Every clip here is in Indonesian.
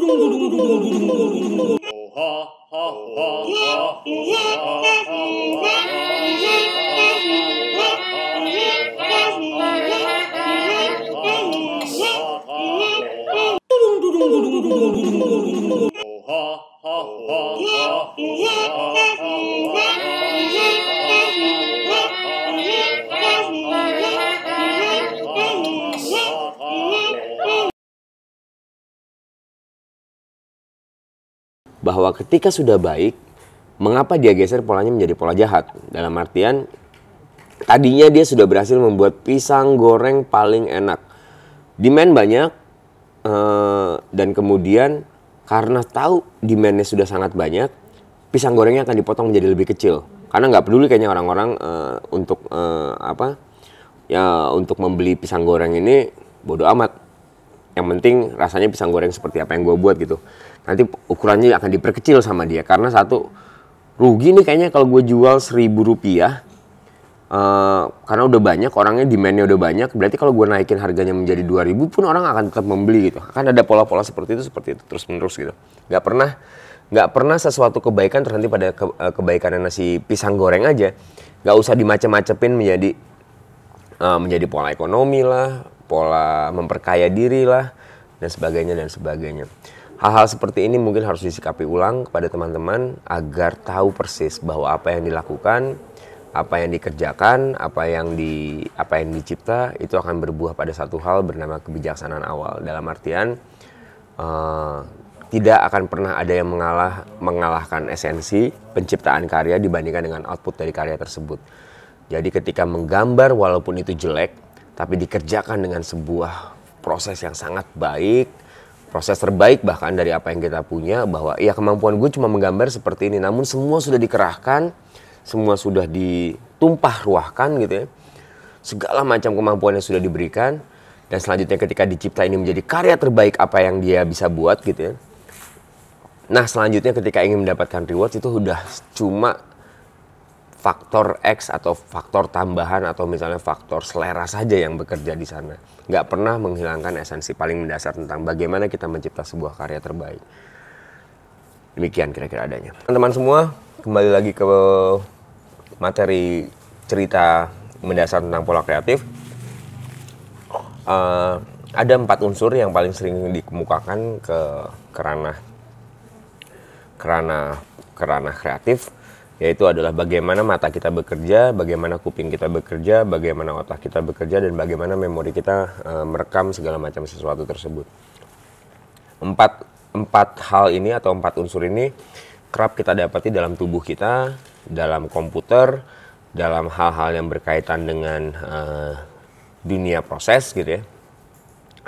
ははははははは bahwa ketika sudah baik, mengapa dia geser polanya menjadi pola jahat? Dalam artian, tadinya dia sudah berhasil membuat pisang goreng paling enak. Demand banyak, eh, dan kemudian karena tahu demandnya sudah sangat banyak, pisang gorengnya akan dipotong menjadi lebih kecil. Karena nggak peduli kayaknya orang-orang eh, untuk eh, apa ya untuk membeli pisang goreng ini bodoh amat. Yang penting rasanya pisang goreng seperti apa yang gue buat gitu nanti ukurannya akan diperkecil sama dia karena satu rugi nih kayaknya kalau gue jual seribu rupiah uh, karena udah banyak orangnya demandnya udah banyak berarti kalau gue naikin harganya menjadi dua ribu pun orang akan tetap membeli gitu kan ada pola-pola seperti itu seperti itu terus menerus gitu nggak pernah nggak pernah sesuatu kebaikan terhenti pada ke, eh, kebaikan nasi pisang goreng aja nggak usah dimacem-macepin menjadi uh, menjadi pola ekonomi lah pola memperkaya diri lah dan sebagainya dan sebagainya Hal-hal seperti ini mungkin harus disikapi ulang kepada teman-teman agar tahu persis bahwa apa yang dilakukan, apa yang dikerjakan, apa yang di apa yang dicipta itu akan berbuah pada satu hal bernama kebijaksanaan awal. Dalam artian uh, tidak akan pernah ada yang mengalah mengalahkan esensi penciptaan karya dibandingkan dengan output dari karya tersebut. Jadi ketika menggambar walaupun itu jelek, tapi dikerjakan dengan sebuah proses yang sangat baik, proses terbaik bahkan dari apa yang kita punya bahwa ya kemampuan gue cuma menggambar seperti ini namun semua sudah dikerahkan semua sudah ditumpah ruahkan gitu ya segala macam kemampuan yang sudah diberikan dan selanjutnya ketika dicipta ini menjadi karya terbaik apa yang dia bisa buat gitu ya nah selanjutnya ketika ingin mendapatkan reward itu sudah cuma faktor X atau faktor tambahan atau misalnya faktor selera saja yang bekerja di sana nggak pernah menghilangkan esensi paling mendasar tentang bagaimana kita mencipta sebuah karya terbaik. Demikian kira-kira adanya. Teman-teman semua, kembali lagi ke materi cerita mendasar tentang pola kreatif. Uh, ada empat unsur yang paling sering dikemukakan ke kerana kerana kerana kreatif yaitu adalah bagaimana mata kita bekerja, bagaimana kuping kita bekerja, bagaimana otak kita bekerja, dan bagaimana memori kita e, merekam segala macam sesuatu tersebut. Empat, empat hal ini atau empat unsur ini kerap kita dapati dalam tubuh kita, dalam komputer, dalam hal-hal yang berkaitan dengan e, dunia proses gitu ya,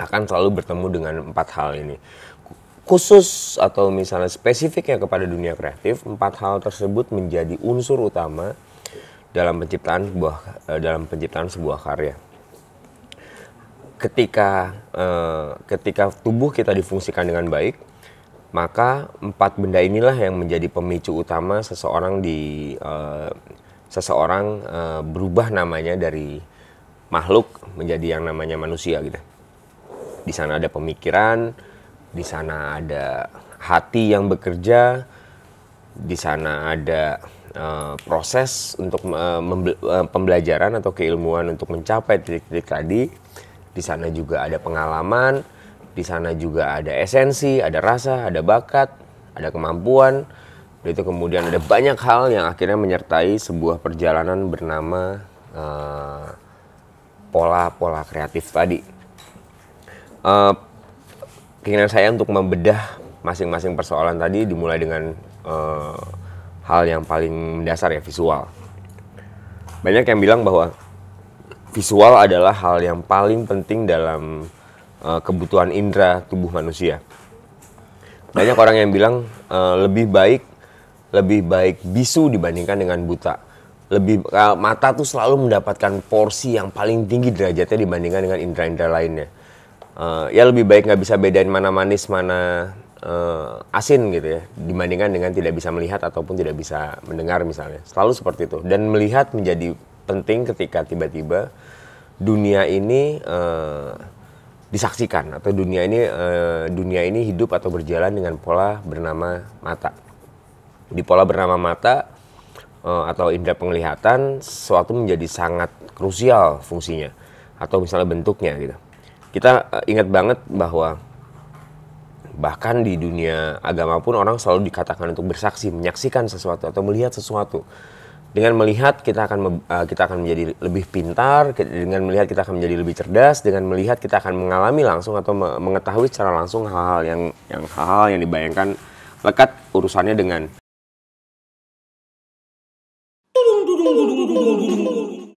akan selalu bertemu dengan empat hal ini khusus atau misalnya spesifiknya kepada dunia kreatif, empat hal tersebut menjadi unsur utama dalam penciptaan sebuah eh, dalam penciptaan sebuah karya. Ketika eh, ketika tubuh kita difungsikan dengan baik, maka empat benda inilah yang menjadi pemicu utama seseorang di eh, seseorang berubah namanya dari makhluk menjadi yang namanya manusia gitu. Di sana ada pemikiran, di sana ada hati yang bekerja, di sana ada uh, proses untuk uh, pembelajaran atau keilmuan untuk mencapai titik-titik tadi. Di sana juga ada pengalaman, di sana juga ada esensi, ada rasa, ada bakat, ada kemampuan. Itu kemudian ada banyak hal yang akhirnya menyertai sebuah perjalanan bernama pola-pola uh, kreatif tadi. Uh, keinginan saya untuk membedah masing-masing persoalan tadi dimulai dengan uh, hal yang paling mendasar ya visual. Banyak yang bilang bahwa visual adalah hal yang paling penting dalam uh, kebutuhan indera tubuh manusia. Banyak orang yang bilang uh, lebih baik lebih baik bisu dibandingkan dengan buta. Lebih uh, mata tuh selalu mendapatkan porsi yang paling tinggi derajatnya dibandingkan dengan indera-indera lainnya uh, ya lebih baik nggak bisa bedain mana manis mana uh, asin gitu ya dibandingkan dengan tidak bisa melihat ataupun tidak bisa mendengar misalnya selalu seperti itu dan melihat menjadi penting ketika tiba-tiba dunia ini uh, disaksikan atau dunia ini uh, dunia ini hidup atau berjalan dengan pola bernama mata di pola bernama mata uh, atau indera penglihatan sesuatu menjadi sangat krusial fungsinya atau misalnya bentuknya gitu kita eh, ingat banget bahwa bahkan di dunia agama pun orang selalu dikatakan untuk bersaksi menyaksikan sesuatu atau melihat sesuatu dengan melihat kita akan eh, kita akan menjadi lebih pintar dengan melihat kita akan menjadi lebih cerdas dengan melihat kita akan mengalami langsung atau mengetahui secara langsung hal-hal yang yang hal-hal yang dibayangkan lekat urusannya dengan